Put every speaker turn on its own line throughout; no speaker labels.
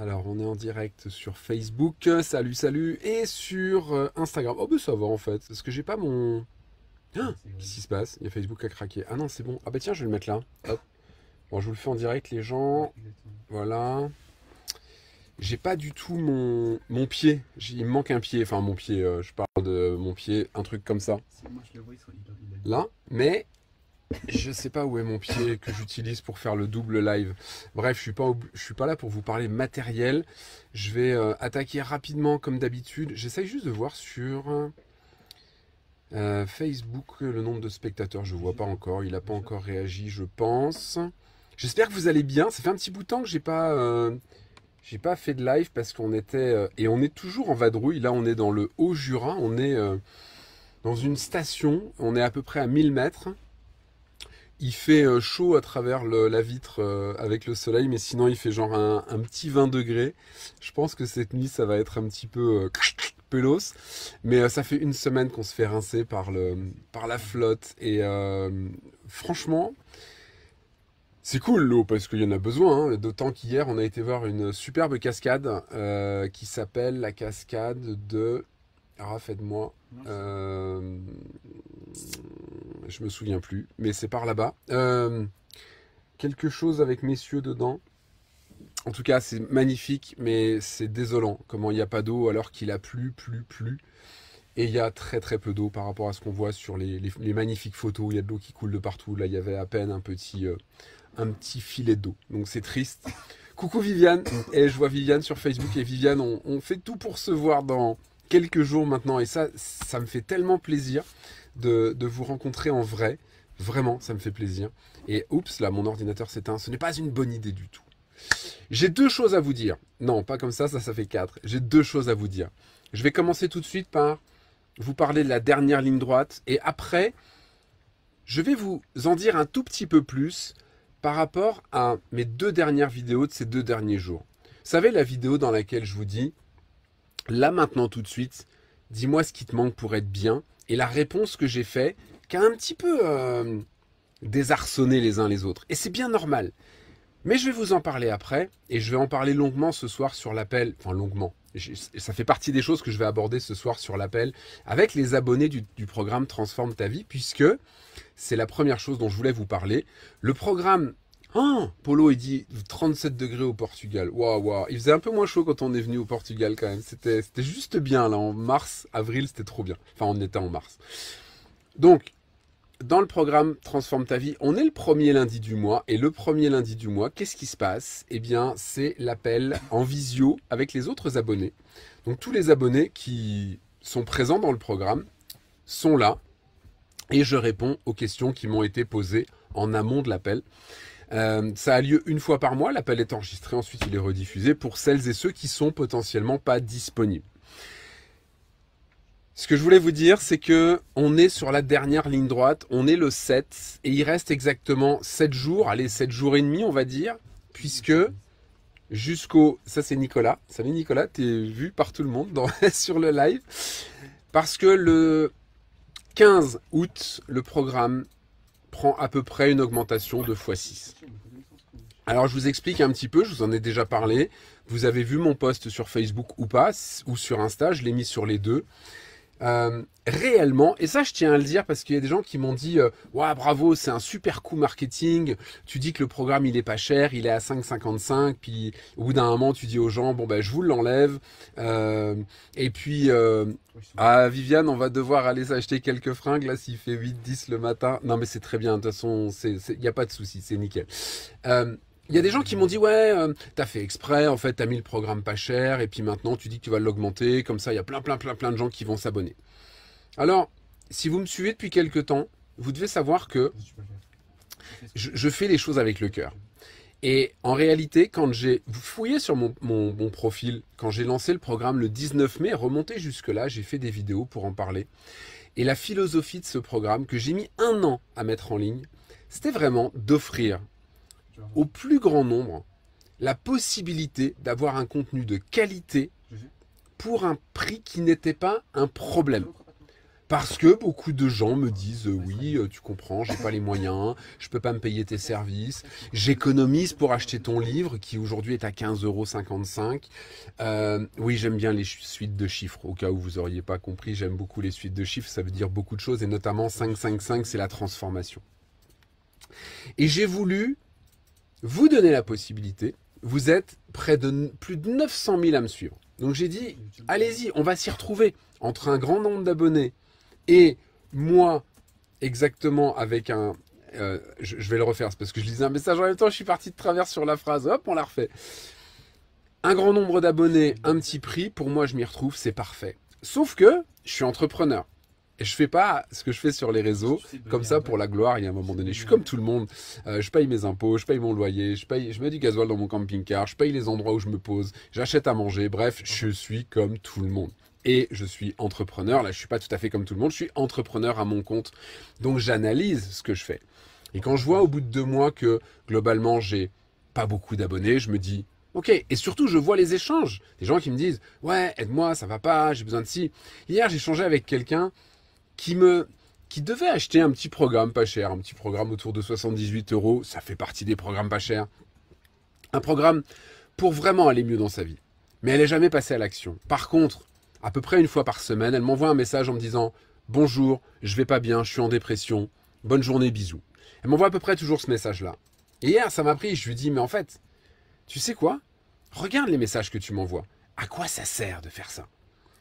Alors, on est en direct sur Facebook, salut, salut, et sur euh, Instagram. Oh, ben ça va en fait, parce que j'ai pas mon. Ah, qu'est-ce qui se passe Il y a Facebook à craquer. Ah non, c'est bon. Ah bah tiens, je vais le mettre là. Hop. Bon, je vous le fais en direct, les gens. Voilà. J'ai pas du tout mon, mon pied. Il me manque un pied. Enfin, mon pied, euh, je parle de mon pied, un truc comme ça.
Là, mais
je sais pas où est mon pied que j'utilise pour faire le double live. Bref, je suis pas je suis pas là pour vous parler matériel. Je vais euh, attaquer rapidement comme d'habitude. J'essaye juste de voir sur euh, Facebook euh, le nombre de spectateurs. Je vois pas encore. Il n'a pas encore réagi, je pense. J'espère que vous allez bien. Ça fait un petit bout de temps que j'ai pas j'ai pas fait de live parce qu'on était et on est toujours en vadrouille. Là, on est dans le Haut Jura. On est dans une station. On est à peu près à 1000 mètres. Il fait euh, chaud à travers la vitre euh, avec le soleil, mais sinon il fait genre un, petit 20 degrés. Je pense que cette nuit ça va être un petit peu euh, pelos, mais ça fait une semaine qu'on se fait rincer par, le, par la flotte et franchement, c'est cool l'eau parce qu'il y en a besoin, hein. d'autant qu'hier on a été voir une superbe cascade qui s'appelle la cascade de... Ah, faites-moi je me souviens plus, mais c'est par là-bas. Euh, quelque chose avec messieurs dedans. En tout cas, c'est magnifique, mais c'est désolant comment il n'y a pas d'eau alors qu'il a plu, plu, plu. Et il y a très très peu d'eau par rapport à ce qu'on voit sur les, magnifiques photos. Il y a de l'eau qui coule de partout. Là, il y avait à peine un petit, euh, un petit filet d'eau. Donc c'est triste. Coucou Viviane. Et je vois Viviane sur Facebook. Et Viviane, on fait tout pour se voir dans quelques jours maintenant. Et ça, ça me fait tellement plaisir de, vous rencontrer en vrai. Vraiment, ça me fait plaisir. Et oups, là, mon ordinateur s'éteint. Ce n'est pas une bonne idée du tout. J'ai deux choses à vous dire. Non, pas comme ça, ça, ça fait quatre. J'ai deux choses à vous dire. Je vais commencer tout de suite par vous parler de la dernière ligne droite. Et après, je vais vous en dire un tout petit peu plus par rapport à mes deux dernières vidéos de ces deux derniers jours. Vous savez, la vidéo dans laquelle je vous dis, là maintenant tout de suite, dis-moi ce qui te manque pour être bien et la réponse que j'ai faite qui a un petit peu euh, désarçonné les uns les autres. Et c'est bien normal. Mais je vais vous en parler après, et je vais en parler longuement ce soir sur l'appel, enfin longuement, ça fait partie des choses que je vais aborder ce soir sur l'appel avec les abonnés du, programme Transforme ta vie, puisque c'est la première chose dont je voulais vous parler. Le programme Oh, Polo, il dit 37 degrés au Portugal. Waouh, waouh. Il faisait un peu moins chaud quand on est venu au Portugal quand même. C'était juste bien là. En mars, avril, c'était trop bien. Enfin, on était en mars. Donc, dans le programme Transforme ta vie, on est le premier lundi du mois. Et le premier lundi du mois, qu'est-ce qui se passe Eh bien, c'est l'appel en visio avec les autres abonnés. Donc, tous les abonnés qui sont présents dans le programme sont là. Et je réponds aux questions qui m'ont été posées en amont de l'appel. Euh, ça a lieu une fois par mois, l'appel est enregistré, ensuite il est rediffusé pour celles et ceux qui sont potentiellement pas disponibles. Ce que je voulais vous dire, c'est que on est sur la dernière ligne droite, on est le 7 et il reste exactement 7 jours, allez 7 jours et demi on va dire, puisque jusqu'au ça c'est Nicolas. Salut Nicolas, tu es vu par tout le monde dans, sur le live parce que le 15 août, le programme prend à peu près une augmentation de x6. Alors je vous explique un petit peu, je vous en ai déjà parlé. Vous avez vu mon post sur Facebook ou pas, ou sur Insta, je l'ai mis sur les deux. Euh, réellement, et ça je tiens à le dire parce qu'il y a des gens qui m'ont dit euh, bravo, c'est un super coup marketing, tu dis que le programme il est pas cher, il est à 5,55, puis au bout d'un moment tu dis aux gens bon ben je vous l'enlève, euh, et puis à ah, Viviane on va devoir aller s'acheter quelques fringues là s'il fait 8-10 le matin, non mais c'est très bien, de toute façon il n'y a pas de souci, c'est nickel il y a des gens qui m'ont dit ouais, euh, t'as fait exprès, en fait, t'as mis le programme pas cher, et puis maintenant tu dis que tu vas l'augmenter, comme ça il y a plein, plein, plein, plein de gens qui vont s'abonner. Alors, si vous me suivez depuis quelques temps, vous devez savoir que je, fais les choses avec le cœur. Et en réalité, quand j'ai fouillé sur mon, mon, profil, quand j'ai lancé le programme le 19 mai, remonté jusque-là, j'ai fait des vidéos pour en parler. Et la philosophie de ce programme que j'ai mis un an à mettre en ligne, c'était vraiment d'offrir au plus grand nombre la possibilité d'avoir un contenu de qualité mhm. pour un prix qui n'était pas un problème. Parce que beaucoup de gens me disent euh, oui, euh, tu comprends, j'ai pas les moyens, je peux pas me payer tes services, j'économise pour acheter ton livre qui aujourd'hui est à 15,55 euros. Euh, oui, j'aime bien les suites de chiffres. Au cas où vous auriez pas compris, j'aime beaucoup les suites de chiffres, ça veut dire beaucoup de choses et notamment 555, c'est la transformation. Et j'ai voulu vous donnez la possibilité, vous êtes près de plus de 900 000 à me suivre. Donc j'ai dit, allez-y, on va s'y retrouver entre un grand nombre d'abonnés et moi, exactement avec un... Euh, je, vais le refaire, parce que je lisais un message en même temps, je suis parti de travers sur la phrase, hop, on la refait. Un grand nombre d'abonnés, un petit prix, pour moi je m'y retrouve, c'est parfait. Sauf que je suis entrepreneur. Et je fais pas ce que je fais sur les réseaux comme ça pour la gloire. Il y a un moment donné, je suis comme tout le monde. Euh, je paye mes impôts, je paye mon loyer, je paye, je mets du gasoil dans mon camping-car, je paye les endroits où je me pose, j'achète à manger. Bref, je suis comme tout le monde et je suis entrepreneur. Là, je suis pas tout à fait comme tout le monde, je suis entrepreneur à mon compte. Donc, j'analyse ce que je fais. Et quand je vois au bout de deux mois que globalement, j'ai pas beaucoup d'abonnés, je me dis, ok. Et surtout, je vois les échanges. Des gens qui me disent, ouais, aide-moi, ça va pas, j'ai besoin de ci. Hier, j'ai échangé avec quelqu'un qui me qui devait acheter un petit programme pas cher, un petit programme autour de 78 euros, ça fait partie des programmes pas chers, un programme pour vraiment aller mieux dans sa vie. Mais elle n'est jamais passée à l'action. Par contre, à peu près une fois par semaine, elle m'envoie un message en me disant Bonjour, je vais pas bien, je suis en dépression, bonne journée, bisous. Elle m'envoie à peu près toujours ce message-là. Et hier, ça m'a pris, je lui dis Mais en fait, tu sais quoi Regarde les messages que tu m'envoies. À quoi ça sert de faire ça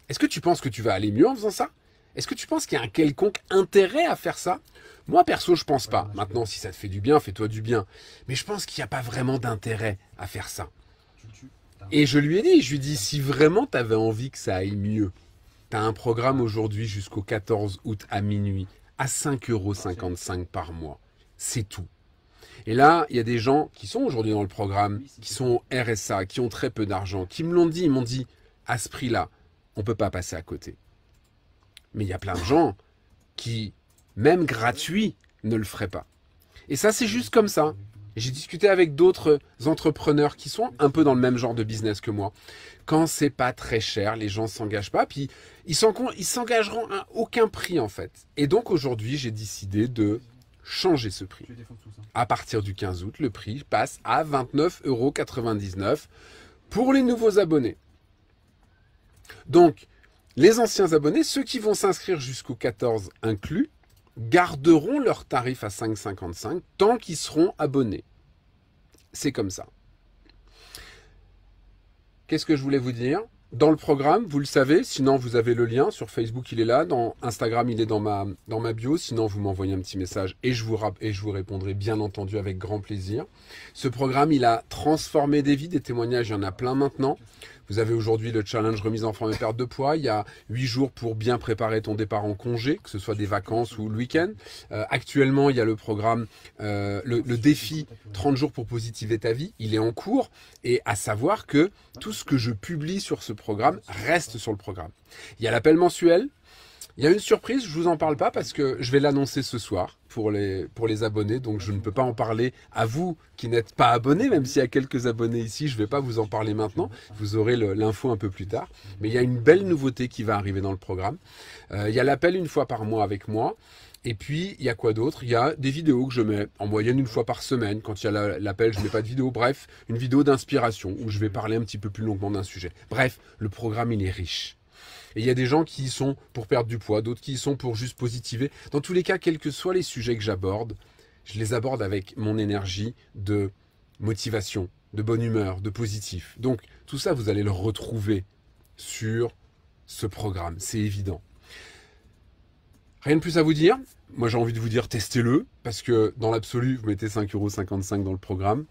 Est-ce que tu penses que tu vas aller mieux en faisant ça est-ce que tu penses qu'il y a un quelconque intérêt à faire ça Moi, perso, je pense pas. Maintenant, si ça te fait du bien, fais-toi du bien. Mais je pense qu'il n'y a pas vraiment d'intérêt à faire ça. Et je lui ai dit, je lui ai dit, si vraiment tu avais envie que ça aille mieux, tu as un programme aujourd'hui jusqu'au 14 août à minuit, à 5,55 euros par mois. C'est tout. Et là, il y a des gens qui sont aujourd'hui dans le programme, qui sont RSA, qui ont très peu d'argent, qui me l'ont dit, ils m'ont dit, à ce prix-là, on ne peut pas passer à côté. Mais il y a plein de gens qui, même gratuit, ne le feraient pas. Et ça, c'est juste comme ça. J'ai discuté avec d'autres entrepreneurs qui sont un peu dans le même genre de business que moi. Quand c'est pas très cher, les gens ne s'engagent pas, puis ils s'engageront à aucun prix en fait. Et donc aujourd'hui, j'ai décidé de changer ce prix. À partir du 15 août, le prix passe à 29,99 euros pour les nouveaux abonnés. Donc, les anciens abonnés, ceux qui vont s'inscrire jusqu'au 14 inclus, garderont leur tarif à 5,55 tant qu'ils seront abonnés. C'est comme ça. Qu'est-ce que je voulais vous dire Dans le programme, vous le savez, sinon vous avez le lien. Sur Facebook, il est là. Dans Instagram, il est dans ma, dans ma bio. Sinon, vous m'envoyez un petit message et je, vous, et je vous répondrai bien entendu avec grand plaisir. Ce programme, il a transformé des vies, des témoignages, il y en a plein maintenant. Vous avez aujourd'hui le challenge remise en forme et perte de poids. Il y a 8 jours pour bien préparer ton départ en congé, que ce soit des vacances ou le week-end. Euh, actuellement, il y a le programme, euh, le, le, défi 30 jours pour positiver ta vie. Il est en cours et à savoir que tout ce que je publie sur ce programme reste sur le programme. Il y a l'appel mensuel il y a une surprise, je ne vous en parle pas parce que je vais l'annoncer ce soir pour les, pour les abonnés, donc je ne peux pas en parler à vous qui n'êtes pas abonnés, même s'il y a quelques abonnés ici, je ne vais pas vous en parler maintenant, vous aurez l'info un peu plus tard. Mais il y a une belle nouveauté qui va arriver dans le programme. Euh, il y a l'appel une fois par mois avec moi. Et puis, il y a quoi d'autre Il y a des vidéos que je mets en moyenne une fois par semaine. Quand il y a l'appel, je ne mets pas de vidéo. Bref, une vidéo d'inspiration où je vais parler un petit peu plus longuement d'un sujet. Bref, le programme, il est riche. Et il y a des gens qui y sont pour perdre du poids, d'autres qui y sont pour juste positiver. Dans tous les cas, quels que soient les sujets que j'aborde, je les aborde avec mon énergie de motivation, de bonne humeur, de positif. Donc tout ça, vous allez le retrouver sur ce programme, c'est évident. Rien de plus à vous dire. Moi, j'ai envie de vous dire, testez-le, parce que dans l'absolu, vous mettez 5,55€ dans le programme.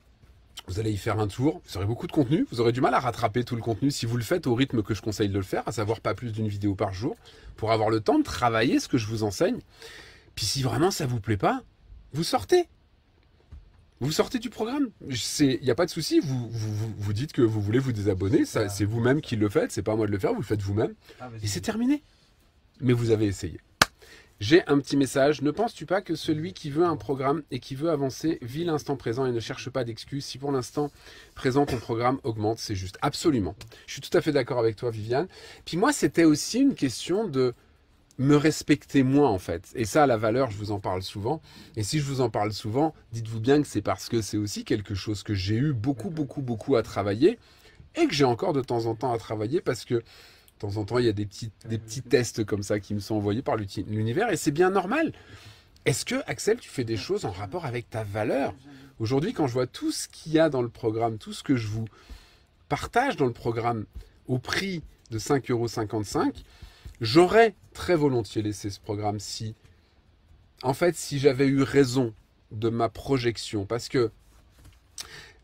Vous allez y faire un tour, vous aurez beaucoup de contenu, vous aurez du mal à rattraper tout le contenu si vous le faites au rythme que je conseille de le faire, à savoir pas plus d'une vidéo par jour, pour avoir le temps de travailler ce que je vous enseigne. Puis si vraiment ça vous plaît pas, vous sortez. Vous sortez du programme. Il n'y a pas de souci. Vous, vous, dites que vous voulez vous désabonner. C'est vous-même qui le faites. C'est pas à moi de le faire. Vous le faites vous-même. Ah, Et c'est terminé. Mais vous avez essayé. J'ai un petit message. Ne penses-tu pas que celui qui veut un programme et qui veut avancer vit l'instant présent et ne cherche pas d'excuses Si pour l'instant présent, ton programme augmente, c'est juste. Absolument. Je suis tout à fait d'accord avec toi, Viviane. Puis moi, c'était aussi une question de me respecter moi en fait. Et ça, la valeur, je vous en parle souvent. Et si je vous en parle souvent, dites-vous bien que c'est parce que c'est aussi quelque chose que j'ai eu beaucoup, beaucoup, beaucoup à travailler et que j'ai encore de temps en temps à travailler parce que de temps en temps, il y a des petits, ah, des petits tests comme ça qui me sont envoyés par l'univers et c'est bien normal. Est-ce que, Axel, tu fais des choses en rapport avec ta valeur Aujourd'hui, quand je vois tout ce qu'il y a dans le programme, tout ce que je vous partage dans le programme au prix de 5,55€, j'aurais très volontiers laissé ce programme si, en fait, si j'avais eu raison de ma projection. Parce que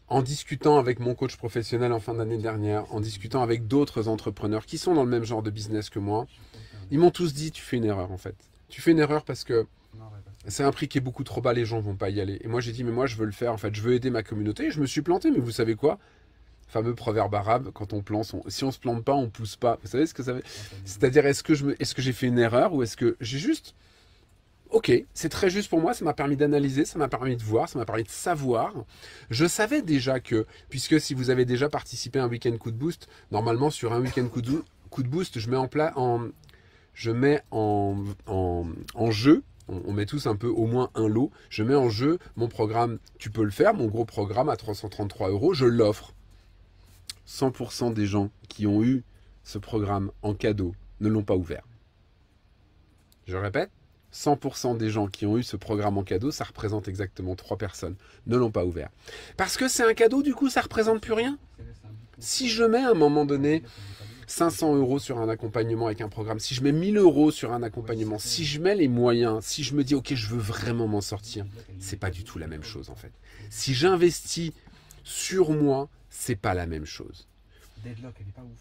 en discutant avec mon coach professionnel en fin d'année dernière, en discutant avec d'autres entrepreneurs qui sont dans le même genre de business que moi, ils m'ont tous dit tu fais une erreur en fait. Tu fais une erreur parce que c'est un prix qui est beaucoup trop bas, les gens ne vont pas y aller. Et moi j'ai dit mais moi je veux le faire en fait, je veux aider ma communauté. Et je me suis planté, mais vous savez quoi Fameux proverbe arabe quand on plante, si on se plante pas, on pousse pas. Vous savez ce que ça veut C'est-à-dire est-ce que est-ce que j'ai fait une erreur ou est-ce que j'ai juste ok, c'est très juste pour moi, ça m'a permis d'analyser, ça m'a permis de voir, ça m'a permis de savoir. Je savais déjà que, puisque si vous avez déjà participé à un week-end coup de boost, normalement sur un week-end coup de, boost, je mets en, en, je mets en, en jeu on, met tous un peu au moins un lot. Je mets en jeu mon programme, tu peux le faire, mon gros programme à 333 euros, je l'offre. 100% des gens qui ont eu ce programme en cadeau ne l'ont pas ouvert. Je répète, 100% des gens qui ont eu ce programme en cadeau, ça représente exactement 3 personnes, ne l'ont pas ouvert. Parce que c'est un cadeau, du coup, ça représente plus rien. Si je mets à un moment donné 500 euros sur un accompagnement avec un programme, si je mets 1000 euros sur un accompagnement, si je mets les moyens, si je me dis, ok, je veux vraiment m'en sortir, c'est pas du tout la même chose en fait. Si j'investis sur moi, c'est pas la même chose.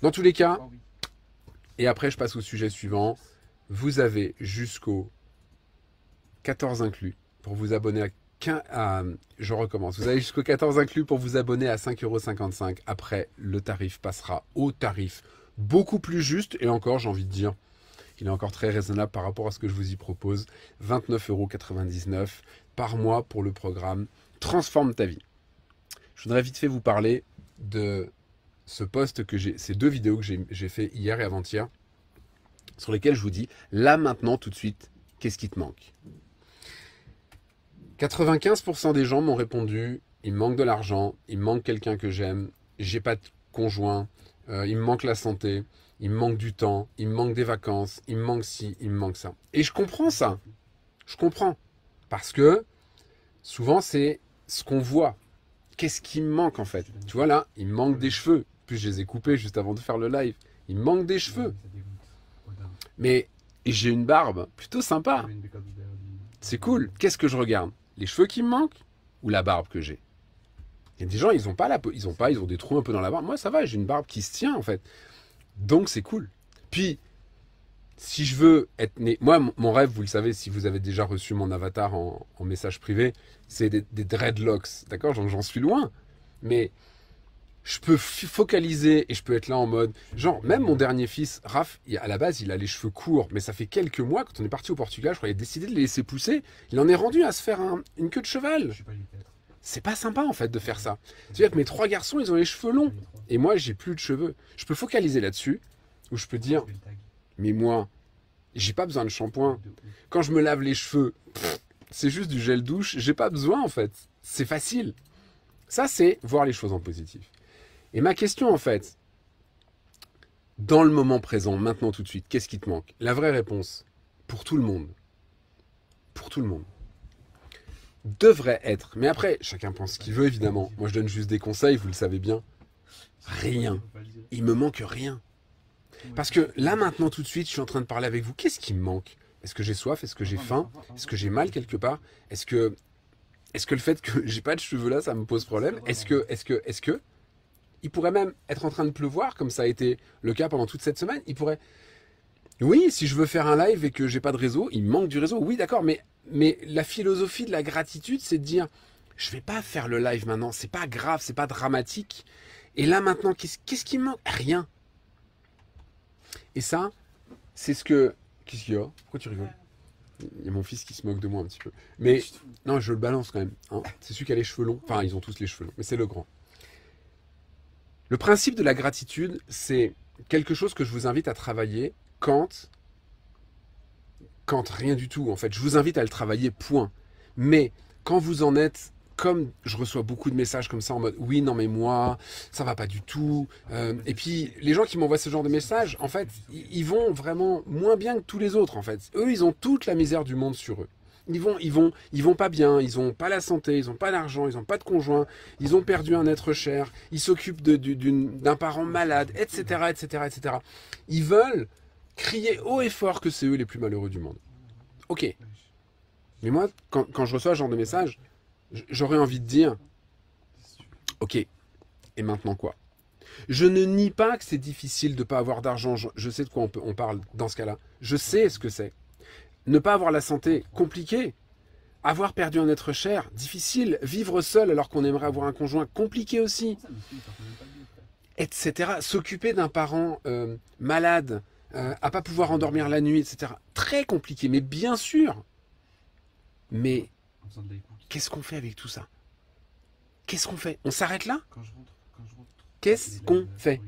Dans tous les cas, ah et après je passe au sujet suivant, vous avez jusqu'au 14 inclus, pour vous abonner à 15, je recommence. Vous avez jusqu'au 14 inclus pour vous abonner à 5,55€. Après, le tarif passera au tarif beaucoup plus juste. Et encore, j'ai envie de dire, il est encore très raisonnable par rapport à ce que je vous y propose. 29,99€ par mois pour le programme Transforme ta vie. Je voudrais vite fait vous parler de ce poste que j'ai, ces deux vidéos que j'ai fait hier et avant-hier, sur lesquelles je vous dis, là maintenant, tout de suite, qu'est-ce qui te manque 95% des gens m'ont répondu il manque de l'argent, il manque quelqu'un que j'aime, j'ai pas de conjoint, euh, il me manque la santé, il me manque du temps, il me manque des vacances, il me manque ci, il me manque ça. Et je comprends ça. Je comprends. Parce que souvent, c'est ce qu'on voit. Qu'est-ce qui me manque en fait Tu vois là, il me manque des cheveux. Puis je les ai coupés juste avant de faire le live. Il me manque des cheveux. Mais j'ai une barbe plutôt sympa. C'est cool. Qu'est-ce que je regarde les cheveux qui me manquent ou la barbe que j'ai Il y a des gens, ils ont pas la ils ont pas, ils ont des trous un peu dans la barbe. Moi, ça va, j'ai une barbe qui se tient en fait. Donc c'est cool. Puis si je veux être né, moi mon rêve, vous le savez, si vous avez déjà reçu mon avatar en, message privé, c'est des dreadlocks, d'accord J'en suis loin, mais je peux focaliser et je peux être là en mode. Genre, même mon dernier fils, Raph, à la base, il a les cheveux courts, mais ça fait quelques mois, quand on est parti au Portugal, je crois il a décidé de les laisser pousser. Il en est rendu à se faire une queue de cheval. C'est pas sympa, en fait, de faire ça. C'est-à-dire que mes trois garçons, ils ont les cheveux longs. Et moi, j'ai plus de cheveux. Je peux focaliser là-dessus, ou je peux dire, mais moi, j'ai pas besoin de shampoing. Quand je me lave les cheveux, c'est juste du gel douche, j'ai pas besoin, en fait. C'est facile. Ça, c'est voir les choses en positif. Et ma question, en fait, dans le moment présent, maintenant tout de suite, qu'est-ce qui te manque La vraie réponse, pour tout le monde, pour tout le monde, devrait être, mais après, chacun pense ce qu'il veut, évidemment. Moi, je donne juste des conseils, vous le savez bien. Rien. Il me manque rien. Parce que là, maintenant, tout de suite, je suis en train de parler avec vous. Qu'est-ce qui me manque Est-ce que j'ai soif Est-ce que j'ai faim Est-ce que j'ai mal quelque part Est-ce que, est-ce que le fait que j'ai pas de cheveux là, ça me pose problème Est-ce que, est-ce que, est-ce que il pourrait même être en train de pleuvoir, comme ça a été le cas pendant toute cette semaine. Il pourrait. Oui, si je veux faire un live et que j'ai pas de réseau, il manque du réseau. Oui, d'accord, mais, mais la philosophie de la gratitude, c'est de dire je vais pas faire le live maintenant, c'est pas grave, c'est pas dramatique. Et là maintenant, qu'est-ce qui qui manque Rien. Et ça, c'est ce que. Qu'est-ce qu'il y a Pourquoi tu rigoles il y a mon fils qui se moque de moi un petit peu. Mais non, je le balance quand même. Hein. C'est celui qui a les cheveux longs. Enfin, ils ont tous les cheveux longs, mais c'est le grand. Le principe de la gratitude, c'est quelque chose que je vous invite à travailler quand, quand rien du tout en fait. Je vous invite à le travailler, point. Mais quand vous en êtes comme je reçois beaucoup de messages comme ça en mode oui non mais moi ça va pas du tout euh, et puis les gens qui m'envoient ce genre de messages en fait ils vont vraiment moins bien que tous les autres en fait eux ils ont toute la misère du monde sur eux ils vont, ils vont, ils vont pas bien, ils ont pas la santé, ils ont pas l'argent, ils ont pas de conjoint, ils ont perdu un être cher, ils s'occupent d'un parent malade, etc., etc., etc. Ils veulent crier haut et fort que c'est eux les plus malheureux du monde. Ok. Mais moi, quand, je reçois ce genre de message, j'aurais envie de dire, ok, et maintenant quoi je ne nie pas que c'est difficile de ne pas avoir d'argent. Je, sais de quoi on parle dans ce cas-là. Je sais ce que c'est. Ne pas avoir la santé, compliqué. Avoir perdu un être cher, difficile. Vivre seul alors qu'on aimerait avoir un conjoint, compliqué aussi. Etc. S'occuper d'un parent euh, malade, à euh, à pas pouvoir endormir la nuit, etc. Très compliqué, mais bien sûr. Mais qu'est-ce qu'on fait avec tout ça Qu'est-ce qu'on fait On s'arrête là Qu'est-ce qu'on fait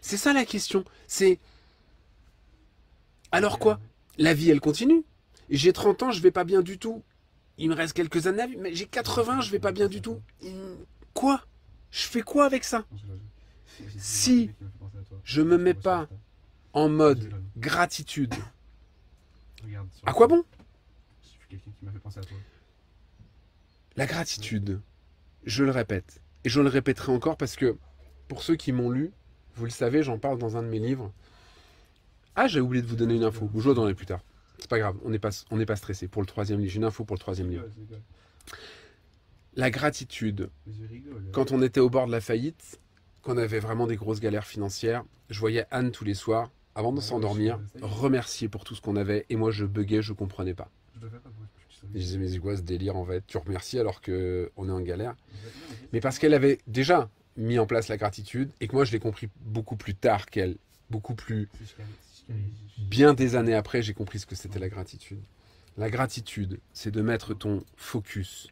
C'est ça la question. C'est alors quoi La vie, elle continue. J'ai 30 ans, je vais pas bien du tout. Il me reste quelques années à mais j'ai 80, je vais pas bien du tout. Quoi Je fais quoi avec ça Si je me mets pas en mode gratitude, à quoi bon La gratitude, je le répète, et je le répéterai encore parce que pour ceux qui m'ont lu, vous le savez, j'en parle dans un de mes livres. Ah, j'ai oublié de vous donner une info, vous jouez donnerai plus tard. C'est pas grave, on n'est pas, on pas stressé. Pour le troisième livre, j'ai une info pour le troisième livre. La gratitude. Quand on était au bord de la faillite, qu'on avait vraiment des grosses galères financières, je voyais Anne tous les soirs, avant de s'endormir, remercier pour tout ce qu'on avait. Et moi, je buguais, je comprenais pas. Je disais, mais c'est quoi ce délire en fait Tu remercies alors qu'on est en galère. Mais parce qu'elle avait déjà mis en place la gratitude et que moi, je l'ai compris beaucoup plus tard qu'elle, beaucoup plus bien des années après, j'ai compris ce que c'était la gratitude. La gratitude, c'est de mettre ton focus,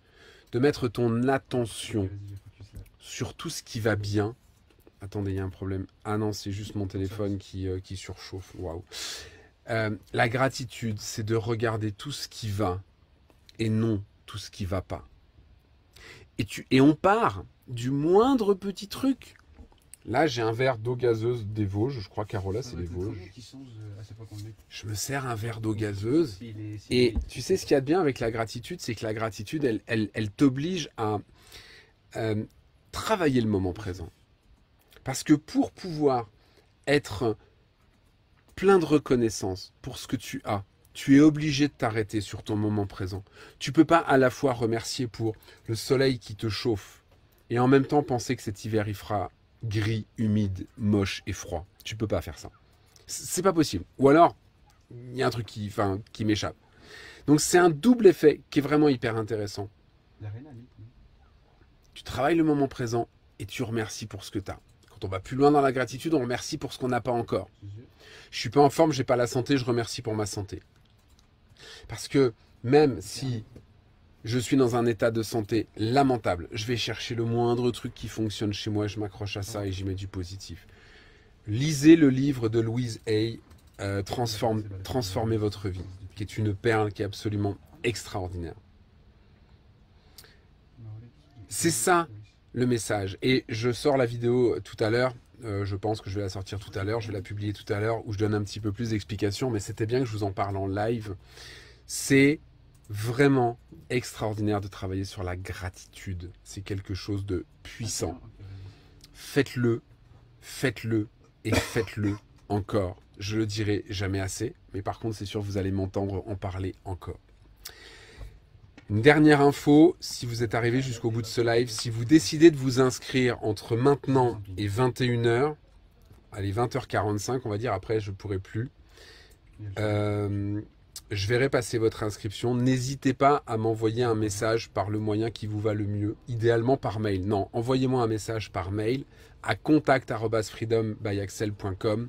de mettre ton attention sur tout ce qui va bien. Attendez, il y a un problème. Ah non, c'est juste mon téléphone qui, euh, qui surchauffe. Waouh. Euh, la gratitude, c'est de regarder tout ce qui va et non tout ce qui va pas. Et, tu, et on part du moindre petit truc Là, j'ai un verre d'eau gazeuse des Vosges. Je crois qu'Arola, c'est des Vosges. Euh, Je me sers un verre d'eau gazeuse. Et tu sais, ce qu'il y a de bien avec la gratitude, c'est que la gratitude, elle, elle, t'oblige à euh, travailler le moment présent. Parce que pour pouvoir être plein de reconnaissance pour ce que tu as, tu es obligé de t'arrêter sur ton moment présent. Tu ne peux pas à la fois remercier pour le soleil qui te chauffe et en même temps penser que cet hiver il fera gris, humide, moche et froid. Tu peux pas faire ça. C'est pas possible. Ou alors, il y a un truc qui, enfin, qui m'échappe. Donc c'est un double effet qui est vraiment hyper intéressant. Tu travailles le moment présent et tu remercies pour ce que tu as. Quand on va plus loin dans la gratitude, on remercie pour ce qu'on n'a pas encore. Je suis pas en forme, j'ai pas la santé, je remercie pour ma santé. Parce que même si je suis dans un état de santé lamentable. Je vais chercher le moindre truc qui fonctionne chez moi, je m'accroche à ça et j'y mets du positif. Lisez le livre de Louise Hay, euh, Transformez votre vie, qui est une perle qui est absolument extraordinaire. C'est ça le message. Et je sors la vidéo euh, tout à l'heure. Euh, je pense que je vais la sortir tout à l'heure, je vais la publier tout à l'heure, où je donne un petit peu plus d'explications, mais c'était bien que je vous en parle en live. C'est vraiment extraordinaire de travailler sur la gratitude. C'est quelque chose de puissant. Faites-le, faites-le et faites-le encore. Je le dirai jamais assez, mais par contre, c'est sûr, vous allez m'entendre en parler encore. Une dernière info, si vous êtes arrivé jusqu'au bout de ce live, si vous décidez de vous inscrire entre maintenant et 21h, allez 20h45 on va dire, après je ne pourrai plus, euh, je verrai passer votre inscription. N'hésitez pas à m'envoyer un message par le moyen qui vous va le mieux, idéalement par mail. Non, envoyez-moi un message par mail à contact.freedombyaxel.com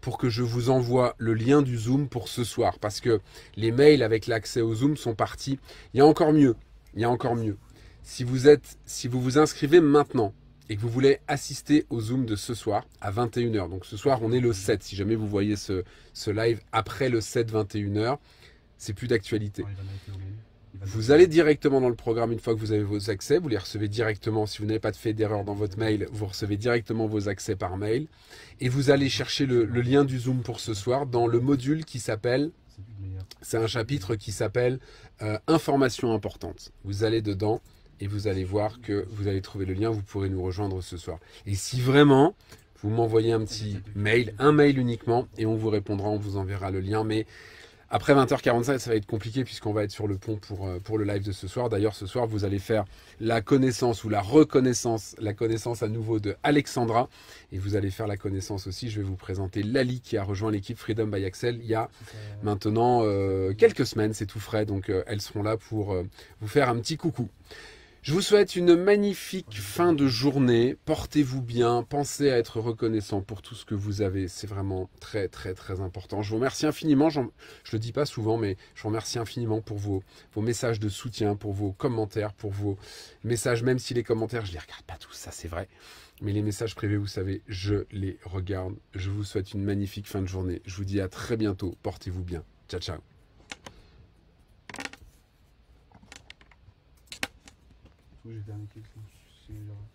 pour que je vous envoie le lien du Zoom pour ce soir parce que les mails avec l'accès au Zoom sont partis. Il y a encore mieux. Il y a encore mieux. Si vous êtes si vous vous inscrivez maintenant et que vous voulez assister au Zoom de ce soir à 21h. Donc ce soir, on est le 7. Si jamais vous voyez ce, ce live après le 7, 21h, c'est plus d'actualité. Vous allez directement dans le programme une fois que vous avez vos accès, vous les recevez directement, si vous n'avez pas de fait d'erreur dans votre mail, vous recevez directement vos accès par mail, et vous allez chercher le, lien du Zoom pour ce soir dans le module qui s'appelle, c'est un chapitre qui s'appelle euh, Informations importantes ». Vous allez dedans et vous allez voir que vous allez trouver le lien, vous pourrez nous rejoindre ce soir. Et si vraiment vous m'envoyez un petit mail, un mail uniquement, et on vous répondra, on vous enverra le lien, mais après 20h45, ça va être compliqué puisqu'on va être sur le pont pour, euh, pour le live de ce soir. D'ailleurs, ce soir, vous allez faire la connaissance ou la reconnaissance, la connaissance à nouveau de Alexandra. Et vous allez faire la connaissance aussi. Je vais vous présenter Lali qui a rejoint l'équipe Freedom by Axel il y a maintenant euh, quelques semaines. C'est tout frais. Donc, euh, elles seront là pour vous faire un petit coucou. Je vous souhaite une magnifique fin de journée. Portez-vous bien. Pensez à être reconnaissant pour tout ce que vous avez. C'est vraiment très, très, très important. Je vous remercie infiniment. Je ne le dis pas souvent, mais je vous remercie infiniment pour vos, vos messages de soutien, pour vos commentaires, pour vos messages, même si les commentaires, je ne les regarde pas tous, ça c'est vrai. Mais les messages privés, vous savez, je les regarde. Je vous souhaite une magnifique fin de journée. Je vous dis à très bientôt. Portez-vous bien. Ciao, ciao. coup, j'ai dernier